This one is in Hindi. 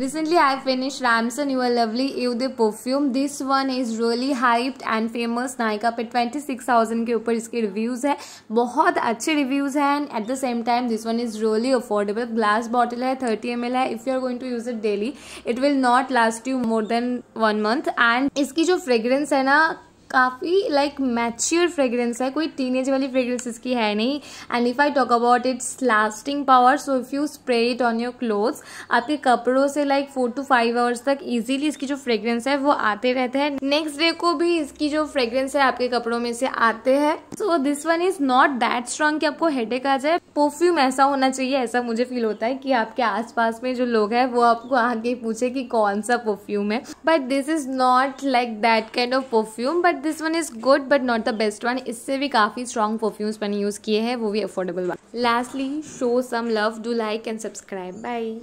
Recently, I finished Ramson You Are Lovely You The Perfume. This one is really hyped and famous. Nykaa पे थाउजेंड के ऊपर इसके रिव्यूज़ है बहुत अच्छे रिव्यूज़ है and at the same time this one is really affordable glass bottle है थर्टी एम एल है if you are going to use it daily it will not last you more than one month and इसकी जो फ्रेग्रेंस है ना काफ़ी लाइक मैच्योर फ्रेगरेंस है कोई टीनेज वाली फ्रेग्रेंस इसकी है नहीं and if I talk about its lasting power so if you spray it on your clothes आपके कपड़ों से like four to five hours तक इजीली इसकी जो फ्रेगरेंस है वो आते रहते हैं नेक्स्ट डे को भी इसकी जो फ्रेगरेंस है आपके कपड़ों में से आते हैं so this one is not that strong कि आपको हेडेक आ जाए परफ्यूम ऐसा होना चाहिए ऐसा मुझे फील होता है कि आपके आस में जो लोग हैं वो आपको आगे पूछे कि कौन सा परफ्यूम है but this is not like that kind of perfume but this one is good but not the best one इससे भी काफ़ी स्ट्रॉन्ग परफ्यूम्स मैंने यूज़ किए हैं वो भी affordable one lastly show some love do like and subscribe by